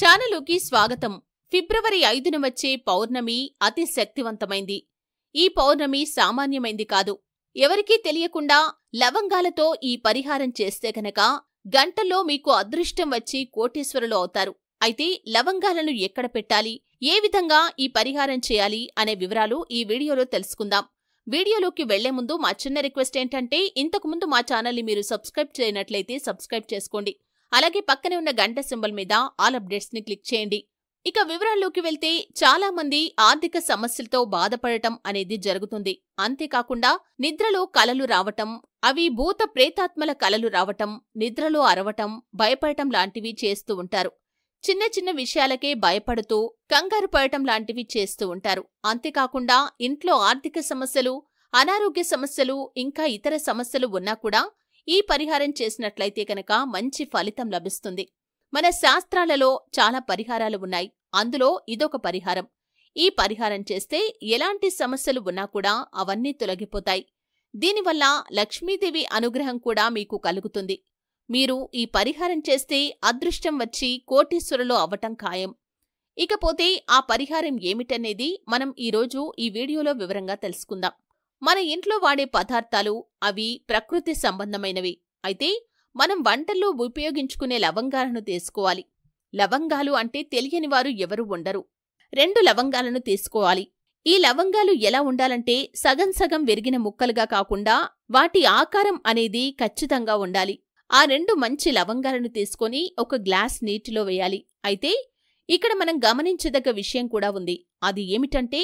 ఛానలుకి స్వాగతం ఫిబ్రవరి ఐదున వచ్చే పౌర్ణమి అతి శక్తివంతమైంది ఈ పౌర్ణమి సామాన్యమైంది కాదు ఎవరికీ తెలియకుండా లవంగాలతో ఈ పరిహారం చేస్తే గనక గంటల్లో మీకు అదృష్టం వచ్చి కోటేశ్వరులు అవుతారు అయితే లవంగాలను ఎక్కడ పెట్టాలి ఏ విధంగా ఈ పరిహారం చేయాలి అనే వివరాలు ఈ వీడియోలో తెలుసుకుందాం వీడియోలోకి వెళ్లే ముందు మా చిన్న రిక్వెస్ట్ ఏంటంటే ఇంతకుముందు మా ఛానల్ని మీరు సబ్స్క్రైబ్ చేయనట్లయితే సబ్స్క్రైబ్ చేసుకోండి అలాగే పక్కనే ఉన్న గంట సింబల్ మీద ఆల్ అప్డేట్స్ ని క్లిక్ చేయండి ఇక వివరాల్లోకి వెళ్తే చాలా మంది ఆర్థిక సమస్యలతో బాధపడటం అనేది జరుగుతుంది అంతేకాకుండా నిద్రలో కలలు రావటం అవి భూత ప్రేతాత్మల కలలు రావటం నిద్రలో అరవటం భయపడటం లాంటివి చేస్తూ ఉంటారు చిన్న చిన్న విషయాలకే భయపడుతూ కంగారు పడటం లాంటివి చేస్తూ ఉంటారు అంతేకాకుండా ఇంట్లో ఆర్థిక సమస్యలు అనారోగ్య సమస్యలు ఇంకా ఇతర సమస్యలు ఉన్నా కూడా ఈ పరిహారం చేసినట్లయితే కనుక మంచి ఫలితం లభిస్తుంది మన శాస్త్రాలలో చాలా పరిహారాలు ఉన్నాయి అందులో ఇదొక పరిహారం ఈ పరిహారం చేస్తే ఎలాంటి సమస్యలు ఉన్నా కూడా అవన్నీ తొలగిపోతాయి దీనివల్ల లక్ష్మీదేవి అనుగ్రహం కూడా మీకు కలుగుతుంది మీరు ఈ పరిహారం చేస్తే అదృష్టం వచ్చి కోటీశ్వరులు అవ్వటం ఖాయం ఇకపోతే ఆ పరిహారం ఏమిటనేది మనం ఈరోజు ఈ వీడియోలో వివరంగా తెలుసుకుందాం మన ఇంట్లో వాడే పదార్థాలు అవి ప్రకృతి సంబంధమైనవి అయితే మనం వంటల్లో ఉపయోగించుకునే లవంగాలను తీసుకోవాలి లవంగాలు అంటే తెలియని వారు ఎవరు ఉండరు రెండు లవంగాలను తీసుకోవాలి ఈ లవంగాలు ఎలా ఉండాలంటే సగం సగం విరిగిన ముక్కలుగా కాకుండా వాటి ఆకారం అనేది ఖచ్చితంగా ఉండాలి ఆ రెండు మంచి లవంగాలను తీసుకొని ఒక గ్లాస్ నీటిలో వేయాలి అయితే ఇక్కడ మనం గమనించదగ్గ విషయం కూడా ఉంది అది ఏమిటంటే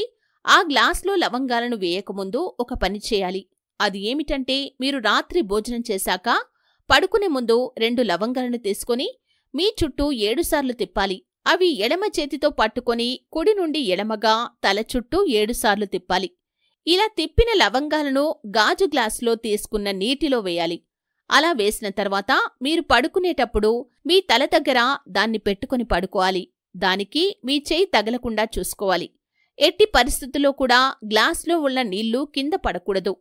ఆ గ్లాస్లో లవంగాలను వేయకముందు ఒక పని చేయాలి అది ఏమిటంటే మీరు రాత్రి భోజనం చేశాక పడుకునే ముందు రెండు లవంగాలను తీసుకుని మీ చుట్టూ ఏడుసార్లు తిప్పాలి అవి ఎడమ చేతితో పట్టుకొని కుడి నుండి ఎడమగా తల చుట్టూ ఏడుసార్లు తిప్పాలి ఇలా తిప్పిన లవంగాలను గాజు గ్లాసులో తీసుకున్న నీటిలో వేయాలి అలా వేసిన తర్వాత మీరు పడుకునేటప్పుడు మీ తల దగ్గర దాన్ని పెట్టుకుని పడుకోవాలి దానికి మీ చేయి తగలకుండా చూసుకోవాలి ఎట్టి పరిస్థితుల్లో కూడా గ్లాస్లో ఉన్న నీళ్లు కింద పడకూడదు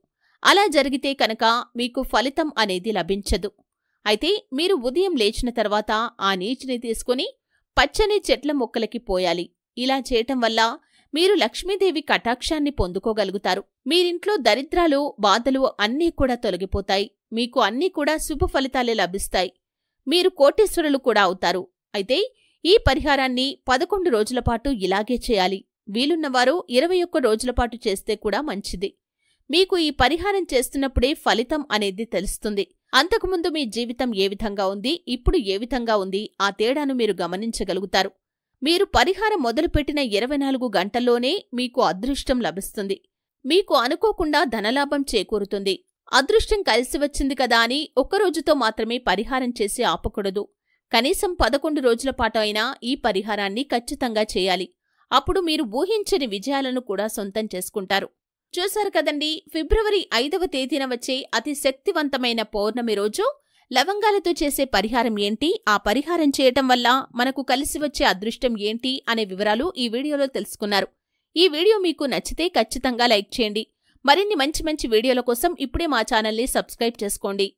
అలా జరిగితే కనుక మీకు ఫలితం అనేది లభించదు అయితే మీరు ఉదయం లేచిన తర్వాత ఆ నీటిని తీసుకుని పచ్చని చెట్ల మొక్కలకి పోయాలి ఇలా చేయటం వల్ల మీరు లక్ష్మీదేవి కటాక్షాన్ని పొందుకోగలుగుతారు మీరింట్లో దరిద్రాలు బాధలు అన్నీ కూడా తొలగిపోతాయి మీకు అన్నీ కూడా శుభ ఫలితాలే లభిస్తాయి మీరు కోటేశ్వరులు కూడా అవుతారు అయితే ఈ పరిహారాన్ని పదకొండు రోజుల పాటు ఇలాగే చేయాలి వీలున్నవారు ఇరవై ఒక్క రోజుల పాటు చేస్తే కూడా మంచిది మీకు ఈ పరిహారం చేస్తున్నప్పుడే ఫలితం అనేది తెలుస్తుంది అంతకుముందు మీ జీవితం ఏ విధంగా ఉంది ఇప్పుడు ఏ విధంగా ఉంది ఆ తేడాను మీరు గమనించగలుగుతారు మీరు పరిహారం మొదలుపెట్టిన ఇరవై నాలుగు గంటల్లోనే మీకు అదృష్టం లభిస్తుంది మీకు అనుకోకుండా ధనలాభం చేకూరుతుంది అదృష్టం కలిసి వచ్చింది కదా అని ఒక్కరోజుతో మాత్రమే పరిహారం చేసి ఆపకూడదు కనీసం పదకొండు రోజుల పాటు అయినా ఈ పరిహారాన్ని ఖచ్చితంగా చేయాలి అప్పుడు మీరు ఊహించని విజయాలను కూడా సొంతం చేసుకుంటారు చూశారు కదండి ఫిబ్రవరి ఐదవ తేదీన వచ్చే అతి శక్తివంతమైన పౌర్ణమి రోజు లవంగాలతో చేసే పరిహారం ఏంటి ఆ పరిహారం చేయటం వల్ల మనకు కలిసి వచ్చే అదృష్టం ఏంటి అనే వివరాలు ఈ వీడియోలో తెలుసుకున్నారు ఈ వీడియో మీకు నచ్చితే ఖచ్చితంగా లైక్ చేయండి మరిన్ని మంచి మంచి వీడియోల కోసం ఇప్పుడే మా ఛానల్ని సబ్స్క్రైబ్ చేసుకోండి